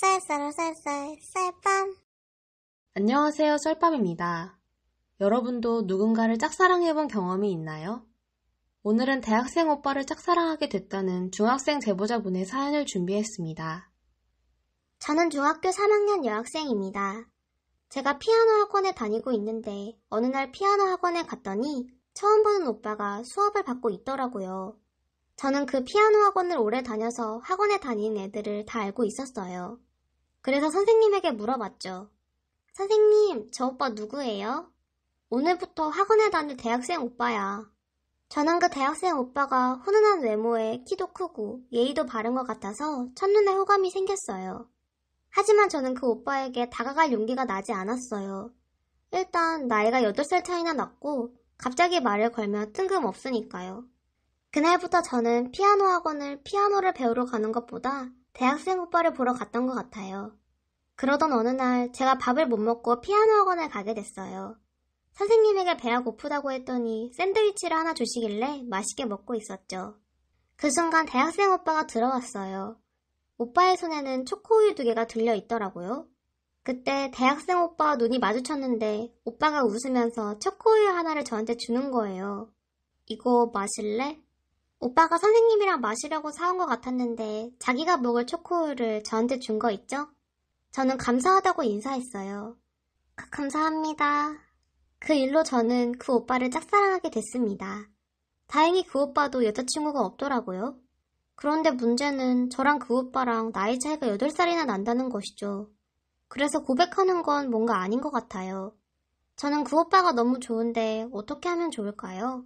쌀쌀쌀쌀 쌀밤 안녕하세요 쌀밤입니다 여러분도 누군가를 짝사랑해본 경험이 있나요? 오늘은 대학생 오빠를 짝사랑하게 됐다는 중학생 제보자분의 사연을 준비했습니다. 저는 중학교 3학년 여학생입니다. 제가 피아노 학원에 다니고 있는데 어느 날 피아노 학원에 갔더니 처음 보는 오빠가 수업을 받고 있더라고요. 저는 그 피아노 학원을 오래 다녀서 학원에 다닌 애들을 다 알고 있었어요. 그래서 선생님에게 물어봤죠. 선생님, 저 오빠 누구예요? 오늘부터 학원에 다닐 대학생 오빠야. 저는 그 대학생 오빠가 훈훈한 외모에 키도 크고 예의도 바른 것 같아서 첫눈에 호감이 생겼어요. 하지만 저는 그 오빠에게 다가갈 용기가 나지 않았어요. 일단 나이가 8살 차이나 났고 갑자기 말을 걸면 뜬금없으니까요. 그날부터 저는 피아노 학원을 피아노를 배우러 가는 것보다 대학생 오빠를 보러 갔던 것 같아요. 그러던 어느 날 제가 밥을 못 먹고 피아노 학원에 가게 됐어요. 선생님에게 배가 고프다고 했더니 샌드위치를 하나 주시길래 맛있게 먹고 있었죠. 그 순간 대학생 오빠가 들어왔어요. 오빠의 손에는 초코우유 두 개가 들려 있더라고요. 그때 대학생 오빠와 눈이 마주쳤는데 오빠가 웃으면서 초코우유 하나를 저한테 주는 거예요. 이거 마실래? 오빠가 선생님이랑 마시려고 사온 것 같았는데 자기가 먹을 초코를 저한테 준 거 있죠? 저는 감사하다고 인사했어요. 그 감사합니다. 그 일로 저는 그 오빠를 짝사랑하게 됐습니다. 다행히 그 오빠도 여자친구가 없더라고요. 그런데 문제는 저랑 그 오빠랑 나이 차이가 8살이나 난다는 것이죠. 그래서 고백하는 건 뭔가 아닌 것 같아요. 저는 그 오빠가 너무 좋은데 어떻게 하면 좋을까요?